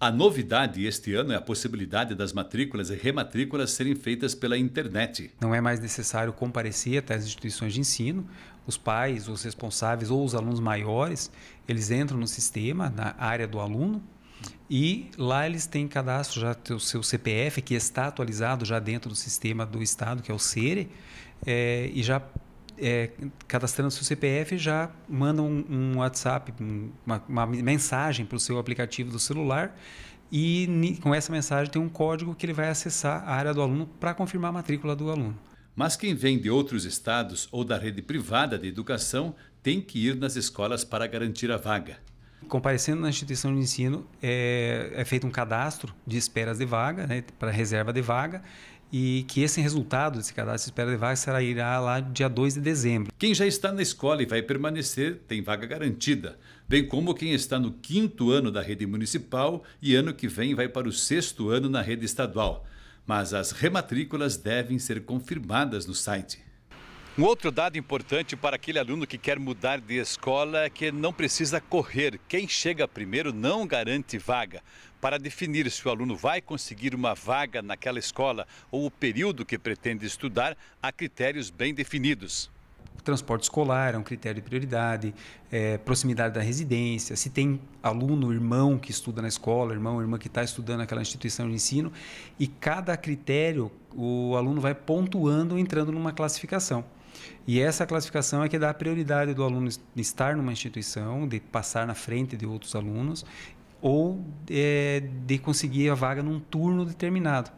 A novidade este ano é a possibilidade das matrículas e rematrículas serem feitas pela internet. Não é mais necessário comparecer até as instituições de ensino. Os pais, os responsáveis ou os alunos maiores, eles entram no sistema, na área do aluno, e lá eles têm cadastro já o seu CPF, que está atualizado já dentro do sistema do Estado, que é o SERE, é, eh, e já é, cadastrando seu CPF, já manda um, um WhatsApp, uma, uma mensagem para o seu aplicativo do celular e com essa mensagem tem um código que ele vai acessar a área do aluno para confirmar a matrícula do aluno. Mas quem vem de outros estados ou da rede privada de educação tem que ir nas escolas para garantir a vaga comparecendo na instituição de ensino, é, é feito um cadastro de esperas de vaga, né, para reserva de vaga, e que esse resultado desse cadastro de espera de vaga será irá lá dia 2 de dezembro. Quem já está na escola e vai permanecer tem vaga garantida, bem como quem está no quinto ano da rede municipal e ano que vem vai para o sexto ano na rede estadual. Mas as rematrículas devem ser confirmadas no site. Um outro dado importante para aquele aluno que quer mudar de escola é que não precisa correr. Quem chega primeiro não garante vaga. Para definir se o aluno vai conseguir uma vaga naquela escola ou o período que pretende estudar, há critérios bem definidos transporte escolar é um critério de prioridade, é, proximidade da residência, se tem aluno, irmão que estuda na escola, irmão, irmã que está estudando naquela instituição de ensino, e cada critério o aluno vai pontuando entrando numa classificação. E essa classificação é que dá prioridade do aluno estar numa instituição, de passar na frente de outros alunos, ou é, de conseguir a vaga num turno determinado.